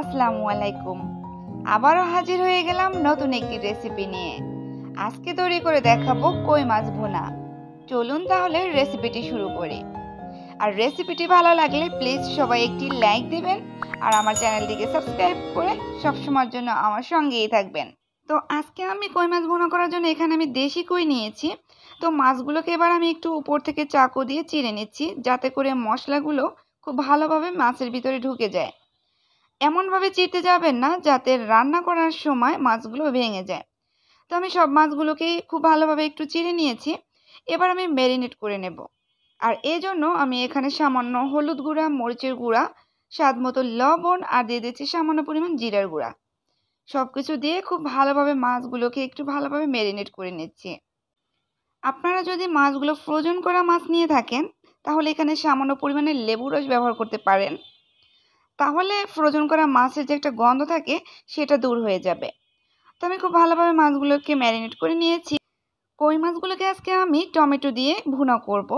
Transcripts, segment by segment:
আসসালামু আলাইকুম আবারও হাজির হয়ে গেলাম নতুন একটি রেসিপি নিয়ে আজকে তৈরি করে দেখাবো কই মাছ ভুনা চলুন তাহলে রেসিপিটি শুরু করি আর রেসিপিটি ভালো লাগলে প্লিজ সবাই একটি লাইক দেবেন আর আমার চ্যানেলটিকে সাবস্ক্রাইব করে সবসময়ের জন্য আমার সঙ্গেই থাকবেন তো আজকে আমি কই মাছ ভুনা করার জন্য এখানে আমি দেশি কই নিয়েছি তো মাছগুলোকে এবার আমি একটু উপর থেকে চাকু দিয়ে চিড়ে নিচ্ছি যাতে করে মশলাগুলো খুব ভালোভাবে মাছের ভিতরে ঢুকে যায় এমনভাবে চিরতে যাবেন না যাতে রান্না করার সময় মাছগুলো ভেঙে যায় তো আমি সব মাছগুলোকে খুব ভালোভাবে একটু চিড়ে নিয়েছি এবার আমি ম্যারিনেট করে নেব আর জন্য আমি এখানে সামান্য হলুদ গুঁড়া মরিচের গুঁড়া স্বাদ মতো লবণ আর দিয়ে দিচ্ছি সামান্য পরিমাণ জিরার গুঁড়া সব কিছু দিয়ে খুব ভালোভাবে মাছগুলোকে একটু ভালোভাবে ম্যারিনেট করে নিচ্ছি আপনারা যদি মাছগুলো ফ্রোজন করা মাছ নিয়ে থাকেন তাহলে এখানে সামান্য পরিমাণে লেবু রস ব্যবহার করতে পারেন তাহলে ফ্রোজন করা মাছের যে একটা গন্ধ থাকে সেটা দূর হয়ে যাবে তো আমি খুব ভালোভাবে মাছগুলোকে ম্যারিনেট করে নিয়েছি কই মাছগুলোকে আজকে আমি টমেটো দিয়ে ভুনা করব।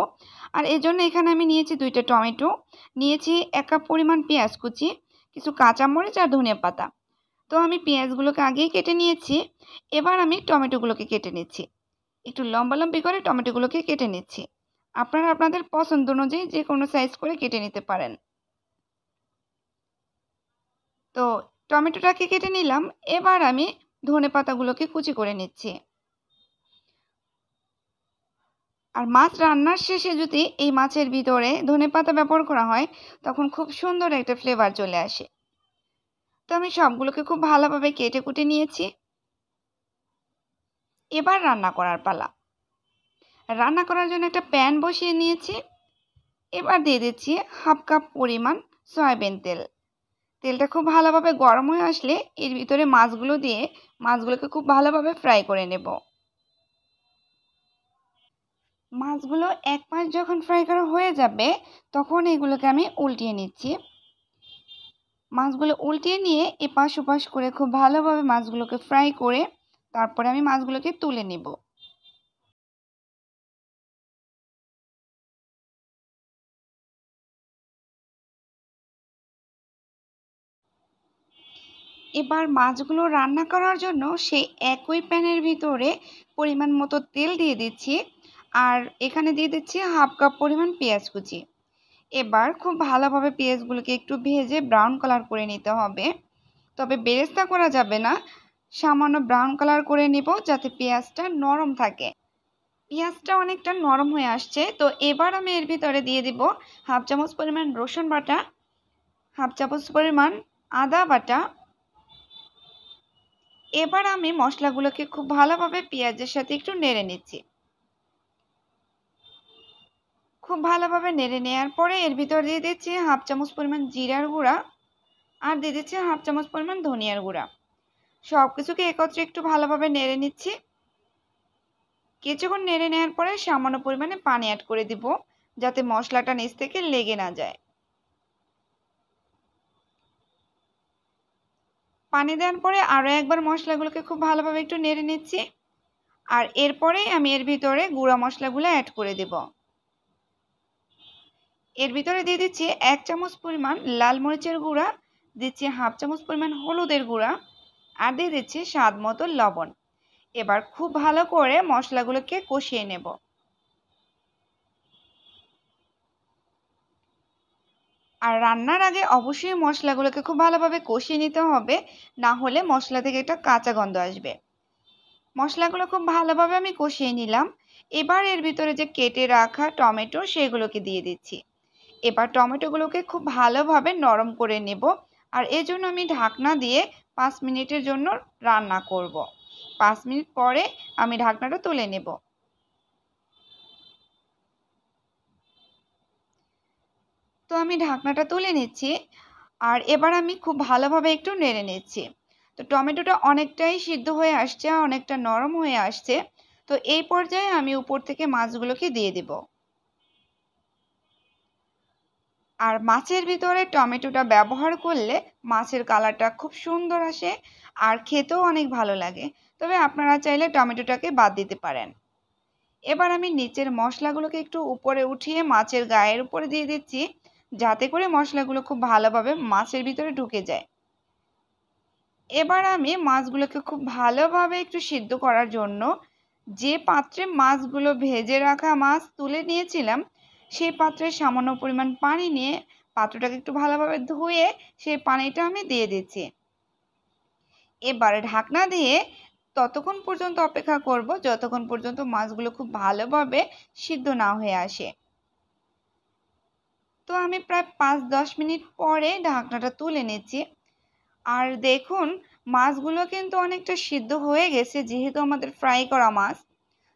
আর এই জন্য এখানে আমি নিয়েছি দুইটা টমেটো নিয়েছি এক কাপ পরিমাণ পেঁয়াজ কুচি কিছু কাঁচামরিচ আর ধনিয়া পাতা তো আমি পেঁয়াজগুলোকে আগেই কেটে নিয়েছি এবার আমি টমেটোগুলোকে কেটে নিচ্ছি একটু লম্বা লম্বি করে টমেটোগুলোকে কেটে নিচ্ছি আপনারা আপনাদের পছন্দ অনুযায়ী যে কোনো সাইজ করে কেটে নিতে পারেন তো টমেটোটাকে কেটে নিলাম এবার আমি ধনে পাতাগুলোকে কুচি করে নিচ্ছি আর মাছ রান্নার শেষে যদি এই মাছের ভিতরে ধনে পাতা ব্যবহার করা হয় তখন খুব সুন্দর একটা ফ্লেভার চলে আসে তো আমি সবগুলোকে খুব ভালোভাবে কেটে কুটে নিয়েছি এবার রান্না করার পালা রান্না করার জন্য একটা প্যান বসিয়ে নিয়েছি এবার দিয়ে দিচ্ছি হাফ কাপ পরিমাণ সয়াবিন তেল তেলটা খুব ভালোভাবে গরম হয়ে আসলে এর ভিতরে মাছগুলো দিয়ে মাছগুলোকে খুব ভালোভাবে ফ্রাই করে নেব মাছগুলো এক পাশ যখন ফ্রাই করা হয়ে যাবে তখন এগুলোকে আমি উল্টিয়ে নিচ্ছি মাছগুলো উল্টিয়ে নিয়ে এপাশ ওপাশ করে খুব ভালোভাবে মাছগুলোকে ফ্রাই করে তারপরে আমি মাছগুলোকে তুলে নেবো এবার মাছগুলো রান্না করার জন্য সেই একই প্যানের ভিতরে পরিমাণ মতো তেল দিয়ে দিচ্ছি আর এখানে দিয়ে দিচ্ছি হাফ কাপ পরিমাণ পেঁয়াজ কুচি এবার খুব ভালোভাবে পেঁয়াজগুলোকে একটু ভেজে ব্রাউন কালার করে নিতে হবে তবে বেরেস্তা করা যাবে না সামান্য ব্রাউন কালার করে নিব যাতে পেঁয়াজটা নরম থাকে পেঁয়াজটা অনেকটা নরম হয়ে আসছে তো এবার আমি এর ভিতরে দিয়ে দিব হাফ চামচ পরিমাণ রসুন বাটা হাফ চামচ পরিমাণ আদা বাটা এবার আমি মশলাগুলোকে খুব ভালোভাবে পেঁয়াজের সাথে একটু নেড়ে নিচ্ছি খুব ভালোভাবে নেড়ে নেওয়ার পরে এর ভিতর দিয়ে দিচ্ছি হাফ চামচ পরিমাণ জিরার গুঁড়া আর দিয়ে দিচ্ছি হাফ চামচ পরিমাণ ধনিয়ার গুঁড়া সব কিছুকে একত্রে একটু ভালোভাবে নেড়ে নিচ্ছি কিছুক্ষণ নেড়ে নেওয়ার পরে সামান্য পরিমাণে পানি অ্যাড করে দিব যাতে মশলাটা নিচ থেকে লেগে না যায় পানি দেওয়ার পরে আরও একবার মশলাগুলোকে খুব ভালোভাবে একটু নেড়ে নিচ্ছি আর এরপরে আমি এর ভিতরে গুঁড়া মশলাগুলো অ্যাড করে দেব এর ভিতরে দিয়ে দিচ্ছি এক চামচ পরিমাণ লাল মরিচের গুঁড়া দিচ্ছি হাফ চামচ পরিমাণ হলুদের গুঁড়া আর দিয়ে দিচ্ছি স্বাদ মতো লবণ এবার খুব ভালো করে মশলাগুলোকে কষিয়ে নেব আর রান্নার আগে অবশ্যই মশলাগুলোকে খুব ভালোভাবে কষিয়ে নিতে হবে না হলে মশলা থেকে একটা কাঁচা গন্ধ আসবে মশলাগুলো খুব ভালোভাবে আমি কষিয়ে নিলাম এবার এর ভিতরে যে কেটে রাখা টমেটো সেগুলোকে দিয়ে দিচ্ছি এবার টমেটোগুলোকে খুব ভালোভাবে নরম করে নেব আর এজন্য আমি ঢাকনা দিয়ে পাঁচ মিনিটের জন্য রান্না করব। পাঁচ মিনিট পরে আমি ঢাকনাটা তুলে নেব তো আমি ঢাকনাটা তুলে নিচ্ছি আর এবার আমি খুব ভালোভাবে একটু নেড়ে নিচ্ছি তো টমেটোটা অনেকটাই সিদ্ধ হয়ে আসছে অনেকটা নরম হয়ে আসছে তো এই পর্যায়ে আমি উপর থেকে মাছগুলোকে দিয়ে দেব আর মাছের ভিতরে টমেটোটা ব্যবহার করলে মাছের কালারটা খুব সুন্দর আসে আর খেতেও অনেক ভালো লাগে তবে আপনারা চাইলে টমেটোটাকে বাদ দিতে পারেন এবার আমি নিচের মশলাগুলোকে একটু উপরে উঠিয়ে মাছের গায়ের উপরে দিয়ে দিচ্ছি যাতে করে মশলাগুলো খুব ভালোভাবে মাছের ভিতরে ঢুকে যায় এবার আমি মাছগুলোকে খুব ভালোভাবে একটু সিদ্ধ করার জন্য যে পাত্রে মাছগুলো ভেজে রাখা মাছ তুলে নিয়েছিলাম সেই পাত্রে সামান্য পরিমাণ পানি নিয়ে পাত্রটাকে একটু ভালোভাবে ধুয়ে সেই পানিটা আমি দিয়ে দিচ্ছি এবারে ঢাকনা দিয়ে ততক্ষণ পর্যন্ত অপেক্ষা করব যতক্ষণ পর্যন্ত মাছগুলো খুব ভালোভাবে সিদ্ধ না হয়ে আসে তো আমি প্রায় পাঁচ দশ মিনিট পরে ঢাকনাটা তুলে নিচ্ছি আর দেখুন মাছগুলো কিন্তু অনেকটা সিদ্ধ হয়ে গেছে যেহেতু আমাদের ফ্রাই করা মাছ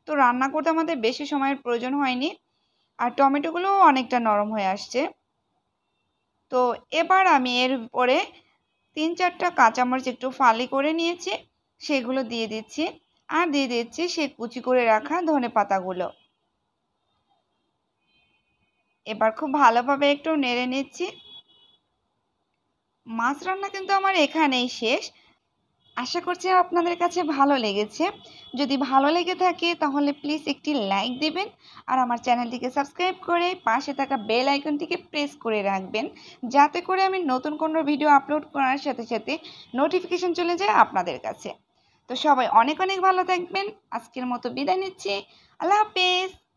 তো রান্না করতে আমাদের বেশি সময়ের প্রয়োজন হয়নি আর টমেটোগুলোও অনেকটা নরম হয়ে আসছে তো এবার আমি এর উপরে তিন চারটা কাঁচামরিচ একটু ফালি করে নিয়েছি সেগুলো দিয়ে দিচ্ছি আর দিয়ে দিচ্ছি সে কুচি করে রাখা ধনে পাতাগুলো এবার খুব ভালোভাবে একটু নেড়ে নিচ্ছি মাছ রান্না কিন্তু আমার এখানেই শেষ আশা করছি আপনাদের কাছে ভালো লেগেছে যদি ভালো লেগে থাকে তাহলে প্লিজ একটি লাইক দেবেন আর আমার চ্যানেলটিকে সাবস্ক্রাইব করে পাশে থাকা বেল আইকনটিকে প্রেস করে রাখবেন যাতে করে আমি নতুন কোনো ভিডিও আপলোড করার সাথে সাথে নোটিফিকেশন চলে যায় আপনাদের কাছে তো সবাই অনেক অনেক ভালো থাকবেন আজকের মতো বিদায় নিচ্ছি আল্লাহ হাফেজ